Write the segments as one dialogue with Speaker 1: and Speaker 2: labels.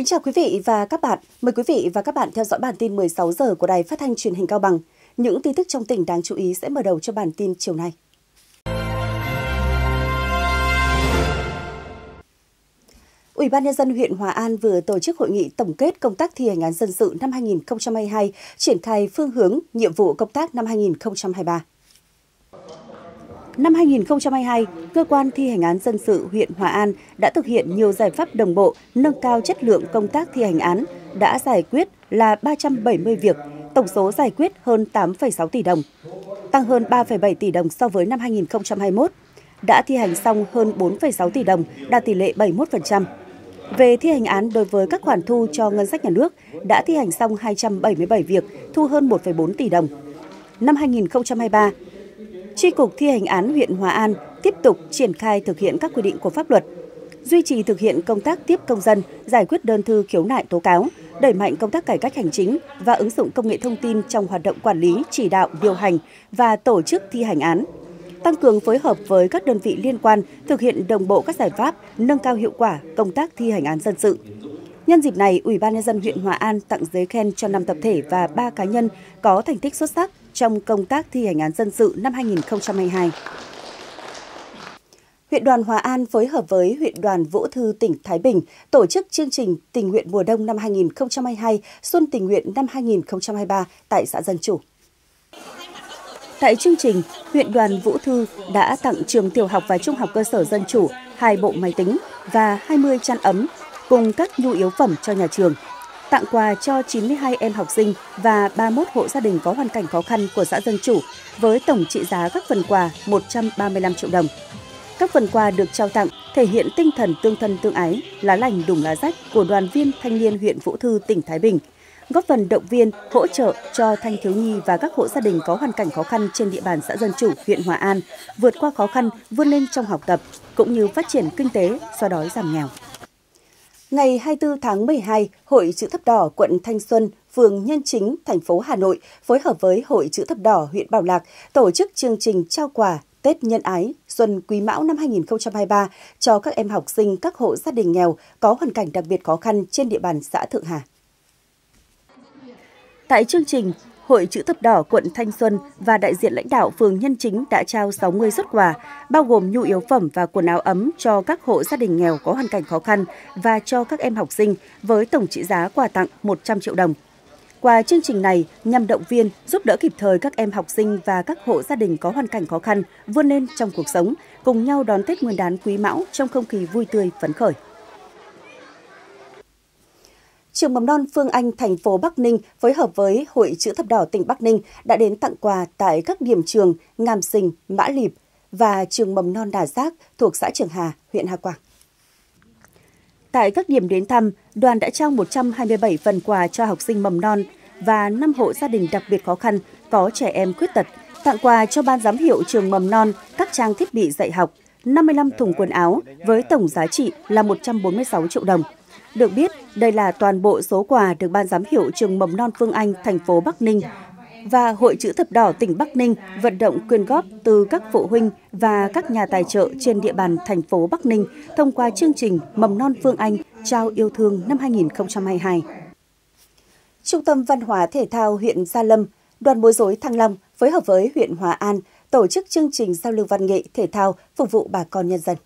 Speaker 1: Kính chào quý vị và các bạn. Mời quý vị và các bạn theo dõi bản tin 16 giờ của Đài Phát thanh Truyền hình Cao Bằng. Những tin tức trong tỉnh đáng chú ý sẽ mở đầu cho bản tin chiều nay. Ủy ban nhân dân huyện Hòa An vừa tổ chức hội nghị tổng kết công tác thi hành án dân sự năm 2022, triển khai phương hướng, nhiệm vụ công tác năm 2023. Năm 2022, cơ quan thi hành án dân sự huyện Hòa An đã thực hiện nhiều giải pháp đồng bộ, nâng cao chất lượng công tác thi hành án, đã giải quyết là 370 việc, tổng số giải quyết hơn 8,6 tỷ đồng, tăng hơn 3,7 tỷ đồng so với năm 2021. Đã thi hành xong hơn 4,6 tỷ đồng, đạt tỷ lệ 71%. Về thi hành án đối với các khoản thu cho ngân sách nhà nước, đã thi hành xong 277 việc, thu hơn 1,4 tỷ đồng. Năm 2023, Tri Cục Thi hành án huyện Hòa An tiếp tục triển khai thực hiện các quy định của pháp luật, duy trì thực hiện công tác tiếp công dân, giải quyết đơn thư khiếu nại tố cáo, đẩy mạnh công tác cải cách hành chính và ứng dụng công nghệ thông tin trong hoạt động quản lý, chỉ đạo, điều hành và tổ chức thi hành án. Tăng cường phối hợp với các đơn vị liên quan thực hiện đồng bộ các giải pháp nâng cao hiệu quả công tác thi hành án dân sự. Nhân dịp này, Ủy ban nhân dân huyện Hòa An tặng giấy khen cho 5 tập thể và 3 cá nhân có thành tích xuất sắc trong công tác thi hành án dân sự năm 2022. Huyện đoàn Hòa An phối hợp với huyện đoàn Vũ Thư tỉnh Thái Bình tổ chức chương trình tình nguyện mùa đông năm 2022, xuân tình nguyện năm 2023 tại xã Dân Chủ. Tại chương trình, huyện đoàn Vũ Thư đã tặng trường tiểu học và trung học cơ sở dân chủ hai bộ máy tính và 20 chăn ấm cùng các nhu yếu phẩm cho nhà trường tặng quà cho 92 em học sinh và 31 hộ gia đình có hoàn cảnh khó khăn của xã Dân Chủ với tổng trị giá các phần quà 135 triệu đồng. Các phần quà được trao tặng thể hiện tinh thần tương thân tương ái, lá lành đùm lá rách của đoàn viên thanh niên huyện Vũ Thư, tỉnh Thái Bình, góp phần động viên, hỗ trợ cho thanh thiếu nhi và các hộ gia đình có hoàn cảnh khó khăn trên địa bàn xã Dân Chủ, huyện Hòa An vượt qua khó khăn, vươn lên trong học tập cũng như phát triển kinh tế, xóa đói giảm nghèo. Ngày 24 tháng 12, Hội Chữ Thập Đỏ quận Thanh Xuân, phường Nhân Chính, thành phố Hà Nội phối hợp với Hội Chữ Thập Đỏ huyện Bảo Lạc tổ chức chương trình trao quà Tết Nhân Ái Xuân Quý Mão năm 2023 cho các em học sinh các hộ gia đình nghèo có hoàn cảnh đặc biệt khó khăn trên địa bàn xã Thượng Hà. Tại chương trình, Hội Chữ Thập Đỏ quận Thanh Xuân và đại diện lãnh đạo phường Nhân Chính đã trao 60 xuất quà, bao gồm nhu yếu phẩm và quần áo ấm cho các hộ gia đình nghèo có hoàn cảnh khó khăn và cho các em học sinh với tổng trị giá quà tặng 100 triệu đồng. Qua chương trình này nhằm động viên, giúp đỡ kịp thời các em học sinh và các hộ gia đình có hoàn cảnh khó khăn vươn lên trong cuộc sống, cùng nhau đón Tết Nguyên đán Quý Mão trong không khí vui tươi phấn khởi. Trường Mầm non Phương Anh, thành phố Bắc Ninh phối hợp với Hội Chữ Thập Đỏ tỉnh Bắc Ninh đã đến tặng quà tại các điểm trường Ngàm Sình, Mã Lịp và Trường Mầm non Đà Giác thuộc xã Trường Hà, huyện Hà Quảng. Tại các điểm đến thăm, đoàn đã trao 127 phần quà cho học sinh mầm non và 5 hộ gia đình đặc biệt khó khăn có trẻ em khuyết tật, tặng quà cho ban giám hiệu trường mầm non các trang thiết bị dạy học, 55 thùng quần áo với tổng giá trị là 146 triệu đồng. Được biết, đây là toàn bộ số quà được Ban giám hiệu trường mầm non Phương Anh, thành phố Bắc Ninh và Hội Chữ Thập Đỏ tỉnh Bắc Ninh vận động quyên góp từ các phụ huynh và các nhà tài trợ trên địa bàn thành phố Bắc Ninh thông qua chương trình Mầm non Phương Anh trao yêu thương năm 2022. Trung tâm Văn hóa Thể thao huyện Gia Lâm, đoàn bối rối Thăng Long phối hợp với huyện Hòa An tổ chức chương trình giao lưu văn nghệ thể thao phục vụ bà con nhân dân.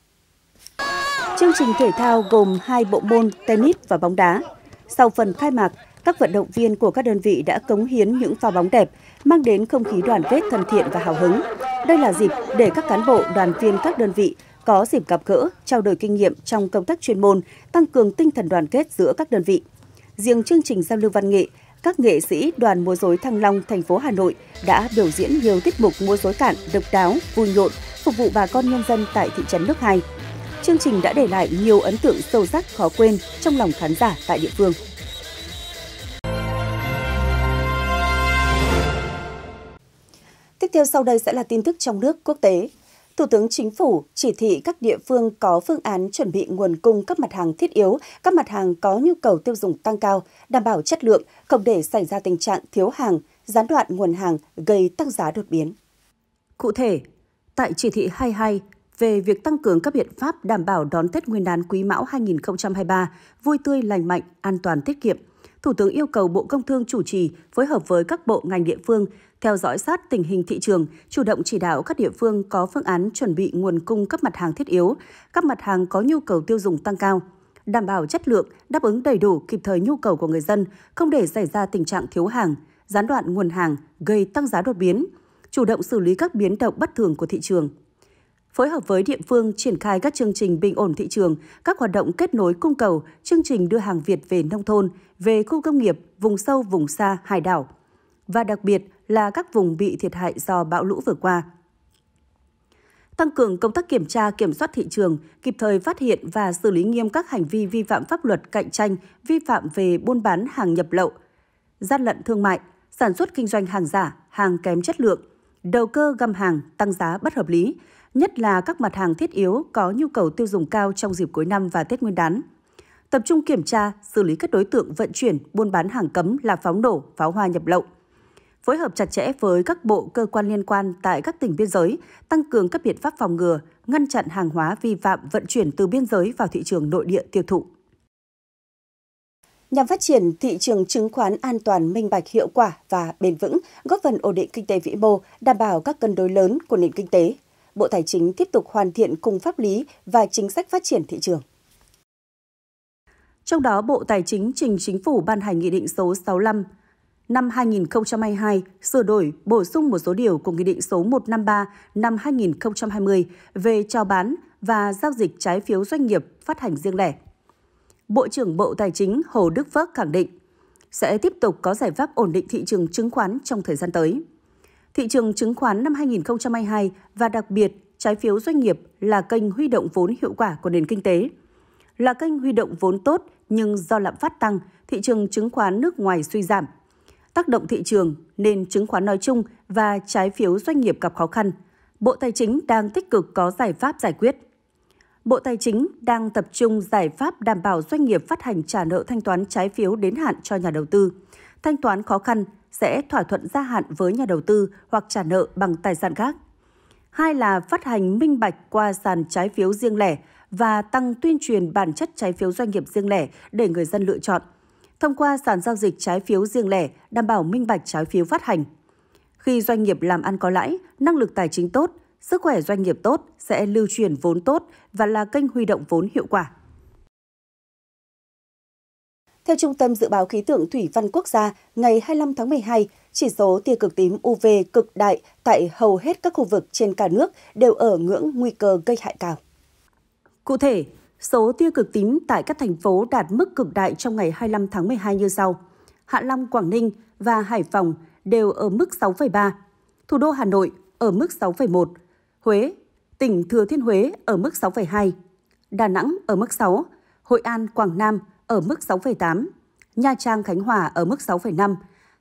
Speaker 1: Chương trình thể thao gồm hai bộ môn tennis và bóng đá. Sau phần khai mạc, các vận động viên của các đơn vị đã cống hiến những pha bóng đẹp, mang đến không khí đoàn kết thân thiện và hào hứng. Đây là dịp để các cán bộ, đoàn viên các đơn vị có dịp gặp gỡ, trao đổi kinh nghiệm trong công tác chuyên môn, tăng cường tinh thần đoàn kết giữa các đơn vị. Riêng chương trình giao lưu văn nghệ, các nghệ sĩ đoàn múa rối Thăng Long thành phố Hà Nội đã biểu diễn nhiều tiết mục múa rối cạn độc đáo, vui nhộn, phục vụ bà con nhân dân tại thị trấn Nước Hai chương trình đã để lại nhiều ấn tượng sâu sắc khó quên trong lòng khán giả tại địa phương. Tiếp theo sau đây sẽ là tin tức trong nước quốc tế. Thủ tướng Chính phủ chỉ thị các địa phương có phương án chuẩn bị nguồn cung các mặt hàng thiết yếu, các mặt hàng có nhu cầu tiêu dùng tăng cao, đảm bảo chất lượng, không để xảy ra tình trạng thiếu hàng, gián đoạn nguồn hàng gây tăng giá đột biến. Cụ thể, tại chỉ thị 22, về việc tăng cường các biện pháp đảm bảo đón Tết Nguyên đán Quý Mão 2023 vui tươi, lành mạnh, an toàn, tiết kiệm. Thủ tướng yêu cầu Bộ Công Thương chủ trì phối hợp với các bộ ngành địa phương theo dõi sát tình hình thị trường, chủ động chỉ đạo các địa phương có phương án chuẩn bị nguồn cung các mặt hàng thiết yếu, các mặt hàng có nhu cầu tiêu dùng tăng cao, đảm bảo chất lượng, đáp ứng đầy đủ kịp thời nhu cầu của người dân, không để xảy ra tình trạng thiếu hàng, gián đoạn nguồn hàng gây tăng giá đột biến, chủ động xử lý các biến động bất thường của thị trường, phối hợp với địa phương triển khai các chương trình bình ổn thị trường, các hoạt động kết nối cung cầu, chương trình đưa hàng Việt về nông thôn, về khu công nghiệp, vùng sâu, vùng xa, hải đảo và đặc biệt là các vùng bị thiệt hại do bão lũ vừa qua. Tăng cường công tác kiểm tra, kiểm soát thị trường, kịp thời phát hiện và xử lý nghiêm các hành vi vi phạm pháp luật cạnh tranh, vi phạm về buôn bán hàng nhập lậu, gian lận thương mại, sản xuất kinh doanh hàng giả, hàng kém chất lượng, đầu cơ găm hàng, tăng giá bất hợp lý, nhất là các mặt hàng thiết yếu có nhu cầu tiêu dùng cao trong dịp cuối năm và Tết Nguyên đán. Tập trung kiểm tra, xử lý các đối tượng vận chuyển, buôn bán hàng cấm là pháo nổ, pháo hoa nhập lậu. Phối hợp chặt chẽ với các bộ cơ quan liên quan tại các tỉnh biên giới, tăng cường các biện pháp phòng ngừa, ngăn chặn hàng hóa vi phạm vận chuyển từ biên giới vào thị trường nội địa tiêu thụ. Nhằm phát triển thị trường chứng khoán an toàn, minh bạch, hiệu quả và bền vững, góp phần ổn định kinh tế vĩ mô, đảm bảo các cân đối lớn của nền kinh tế Bộ Tài chính tiếp tục hoàn thiện khung pháp lý và chính sách phát triển thị trường. Trong đó, Bộ Tài chính trình Chính phủ ban hành Nghị định số 65 năm 2022 sửa đổi, bổ sung một số điều của Nghị định số 153 năm 2020 về chào bán và giao dịch trái phiếu doanh nghiệp phát hành riêng lẻ. Bộ trưởng Bộ Tài chính Hồ Đức Phước khẳng định sẽ tiếp tục có giải pháp ổn định thị trường chứng khoán trong thời gian tới thị trường chứng khoán năm 2022 và đặc biệt trái phiếu doanh nghiệp là kênh huy động vốn hiệu quả của nền kinh tế. Là kênh huy động vốn tốt nhưng do lạm phát tăng, thị trường chứng khoán nước ngoài suy giảm. Tác động thị trường nên chứng khoán nói chung và trái phiếu doanh nghiệp gặp khó khăn. Bộ Tài chính đang tích cực có giải pháp giải quyết. Bộ Tài chính đang tập trung giải pháp đảm bảo doanh nghiệp phát hành trả nợ thanh toán trái phiếu đến hạn cho nhà đầu tư, thanh toán khó khăn, sẽ thỏa thuận gia hạn với nhà đầu tư hoặc trả nợ bằng tài sản khác. Hai là phát hành minh bạch qua sàn trái phiếu riêng lẻ và tăng tuyên truyền bản chất trái phiếu doanh nghiệp riêng lẻ để người dân lựa chọn. Thông qua sàn giao dịch trái phiếu riêng lẻ, đảm bảo minh bạch trái phiếu phát hành. Khi doanh nghiệp làm ăn có lãi, năng lực tài chính tốt, sức khỏe doanh nghiệp tốt sẽ lưu truyền vốn tốt và là kênh huy động vốn hiệu quả. Theo Trung tâm Dự báo Khí tượng Thủy văn Quốc gia, ngày 25 tháng 12, chỉ số tia cực tím UV cực đại tại hầu hết các khu vực trên cả nước đều ở ngưỡng nguy cơ gây hại cao. Cụ thể, số tia cực tím tại các thành phố đạt mức cực đại trong ngày 25 tháng 12 như sau. Hạ Long, Quảng Ninh và Hải Phòng đều ở mức 6,3, thủ đô Hà Nội ở mức 6,1, Huế, tỉnh Thừa Thiên Huế ở mức 6,2, Đà Nẵng ở mức 6, Hội An, Quảng Nam – ở mức 6,8, Nha Trang Khánh Hòa ở mức 6,5,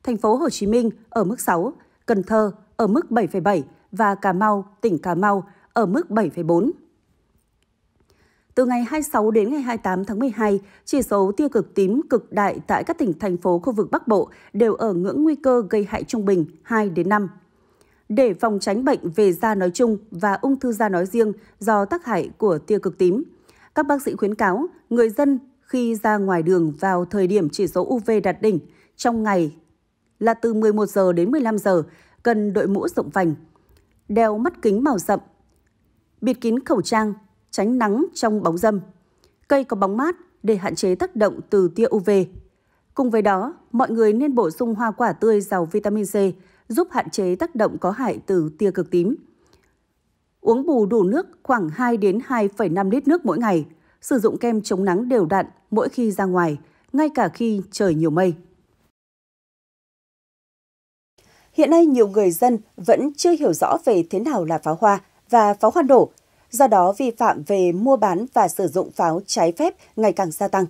Speaker 1: thành phố Hồ Chí Minh ở mức 6, Cần Thơ ở mức 7,7 và Cà Mau, tỉnh Cà Mau ở mức 7,4. Từ ngày 26 đến ngày 28 tháng 12, chỉ số tia cực tím cực đại tại các tỉnh thành phố khu vực Bắc Bộ đều ở ngưỡng nguy cơ gây hại trung bình 2 đến 5. Để phòng tránh bệnh về da nói chung và ung thư da nói riêng do tác hại của tia cực tím, các bác sĩ khuyến cáo người dân khi ra ngoài đường vào thời điểm chỉ số UV đạt đỉnh trong ngày là từ 11 giờ đến 15 giờ, cần đội mũ rộng vành, đeo mắt kính màu rậm, bịt kín khẩu trang, tránh nắng trong bóng râm. Cây có bóng mát để hạn chế tác động từ tia UV. Cùng với đó, mọi người nên bổ sung hoa quả tươi giàu vitamin C, giúp hạn chế tác động có hại từ tia cực tím. Uống bù đủ nước khoảng 2 đến 2,5 lít nước mỗi ngày, sử dụng kem chống nắng đều đặn mỗi khi ra ngoài, ngay cả khi trời nhiều mây. Hiện nay nhiều người dân vẫn chưa hiểu rõ về thế nào là pháo hoa và pháo hoa nổ, do đó vi phạm về mua bán và sử dụng pháo trái phép ngày càng gia tăng.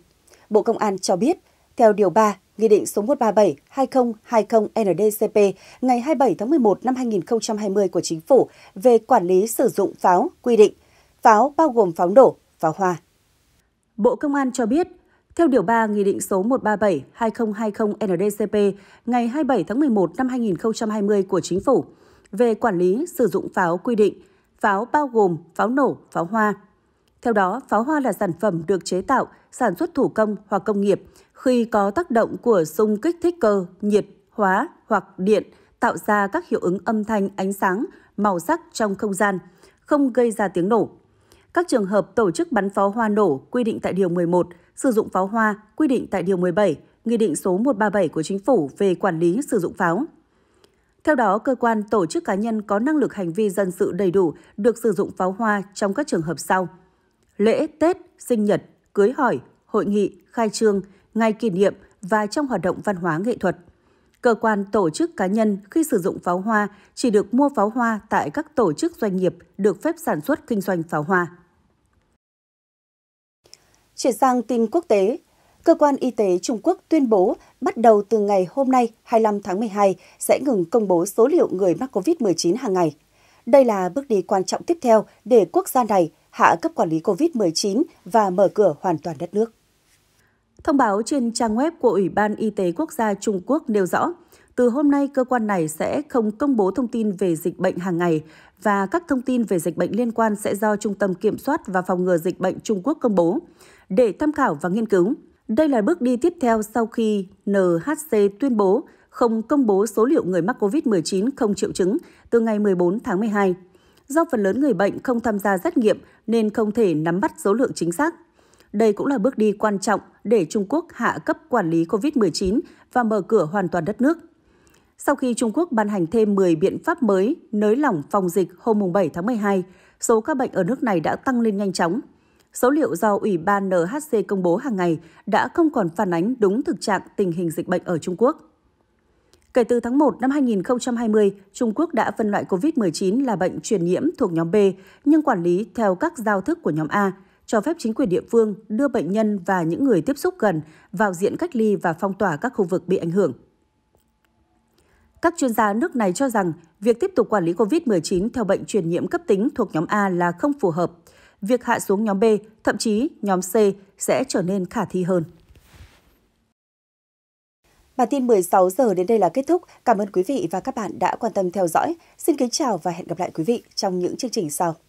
Speaker 1: Bộ Công an cho biết, theo Điều 3 Nghị định số 137-2020-NDCP ngày 27 tháng 11 năm 2020 của Chính phủ về quản lý sử dụng pháo quy định pháo bao gồm pháo nổ, pháo hoa, Bộ Công an cho biết, theo Điều 3 Nghị định số 137-2020-NDCP ngày 27 tháng 11 năm 2020 của Chính phủ về quản lý sử dụng pháo quy định, pháo bao gồm pháo nổ, pháo hoa. Theo đó, pháo hoa là sản phẩm được chế tạo, sản xuất thủ công hoặc công nghiệp khi có tác động của xung kích thích cơ, nhiệt, hóa hoặc điện tạo ra các hiệu ứng âm thanh, ánh sáng, màu sắc trong không gian, không gây ra tiếng nổ. Các trường hợp tổ chức bắn pháo hoa nổ quy định tại Điều 11, sử dụng pháo hoa quy định tại Điều 17, Nghị định số 137 của Chính phủ về quản lý sử dụng pháo. Theo đó, cơ quan tổ chức cá nhân có năng lực hành vi dân sự đầy đủ được sử dụng pháo hoa trong các trường hợp sau. Lễ, Tết, sinh nhật, cưới hỏi, hội nghị, khai trương, ngày kỷ niệm và trong hoạt động văn hóa nghệ thuật. Cơ quan tổ chức cá nhân khi sử dụng pháo hoa chỉ được mua pháo hoa tại các tổ chức doanh nghiệp được phép sản xuất kinh doanh pháo hoa. Chuyển sang tin quốc tế, cơ quan y tế Trung Quốc tuyên bố bắt đầu từ ngày hôm nay 25 tháng 12 sẽ ngừng công bố số liệu người mắc COVID-19 hàng ngày. Đây là bước đi quan trọng tiếp theo để quốc gia này hạ cấp quản lý COVID-19 và mở cửa hoàn toàn đất nước. Thông báo trên trang web của Ủy ban Y tế Quốc gia Trung Quốc nêu rõ, từ hôm nay cơ quan này sẽ không công bố thông tin về dịch bệnh hàng ngày và các thông tin về dịch bệnh liên quan sẽ do Trung tâm Kiểm soát và Phòng ngừa Dịch bệnh Trung Quốc công bố để tham khảo và nghiên cứu. Đây là bước đi tiếp theo sau khi NHC tuyên bố không công bố số liệu người mắc COVID-19 không triệu chứng từ ngày 14 tháng 12. Do phần lớn người bệnh không tham gia xét nghiệm nên không thể nắm bắt số lượng chính xác. Đây cũng là bước đi quan trọng để Trung Quốc hạ cấp quản lý COVID-19 và mở cửa hoàn toàn đất nước. Sau khi Trung Quốc ban hành thêm 10 biện pháp mới nới lỏng phòng dịch hôm 7 tháng 12, số ca bệnh ở nước này đã tăng lên nhanh chóng – Số liệu do Ủy ban NHC công bố hàng ngày đã không còn phản ánh đúng thực trạng tình hình dịch bệnh ở Trung Quốc. Kể từ tháng 1 năm 2020, Trung Quốc đã phân loại COVID-19 là bệnh truyền nhiễm thuộc nhóm B, nhưng quản lý theo các giao thức của nhóm A, cho phép chính quyền địa phương đưa bệnh nhân và những người tiếp xúc gần vào diện cách ly và phong tỏa các khu vực bị ảnh hưởng. Các chuyên gia nước này cho rằng việc tiếp tục quản lý COVID-19 theo bệnh truyền nhiễm cấp tính thuộc nhóm A là không phù hợp, việc hạ xuống nhóm B, thậm chí nhóm C sẽ trở nên khả thi hơn. Bản tin 16 giờ đến đây là kết thúc. Cảm ơn quý vị và các bạn đã quan tâm theo dõi. Xin kính chào và hẹn gặp lại quý vị trong những chương trình sau.